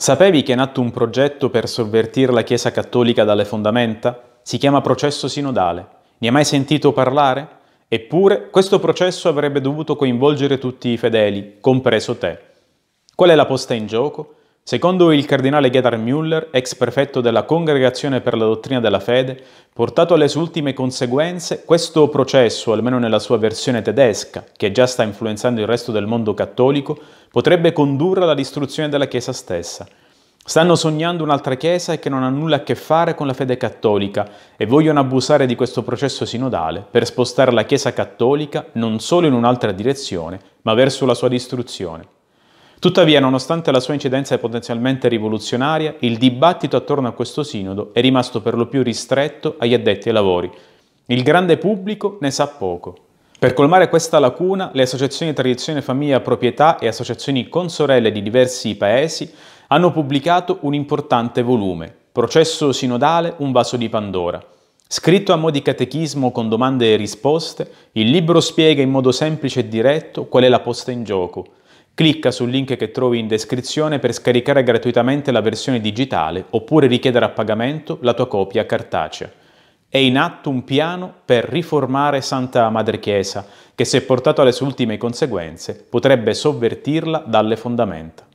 Sapevi che è nato un progetto per sovvertire la Chiesa Cattolica dalle fondamenta? Si chiama processo sinodale. Ne hai mai sentito parlare? Eppure questo processo avrebbe dovuto coinvolgere tutti i fedeli, compreso te. Qual è la posta in gioco? Secondo il cardinale Gethard Müller, ex prefetto della Congregazione per la Dottrina della Fede, portato alle sue ultime conseguenze, questo processo, almeno nella sua versione tedesca, che già sta influenzando il resto del mondo cattolico, potrebbe condurre alla distruzione della Chiesa stessa. Stanno sognando un'altra Chiesa che non ha nulla a che fare con la fede cattolica e vogliono abusare di questo processo sinodale per spostare la Chiesa cattolica non solo in un'altra direzione, ma verso la sua distruzione. Tuttavia, nonostante la sua incidenza potenzialmente rivoluzionaria, il dibattito attorno a questo sinodo è rimasto per lo più ristretto agli addetti ai lavori. Il grande pubblico ne sa poco. Per colmare questa lacuna, le associazioni Tradizione Famiglia Proprietà e associazioni consorelle di diversi paesi hanno pubblicato un importante volume, Processo sinodale, un vaso di Pandora. Scritto a mo' di catechismo con domande e risposte, il libro spiega in modo semplice e diretto qual è la posta in gioco – Clicca sul link che trovi in descrizione per scaricare gratuitamente la versione digitale oppure richiedere a pagamento la tua copia cartacea. È in atto un piano per riformare Santa Madre Chiesa che se portato alle sue ultime conseguenze potrebbe sovvertirla dalle fondamenta.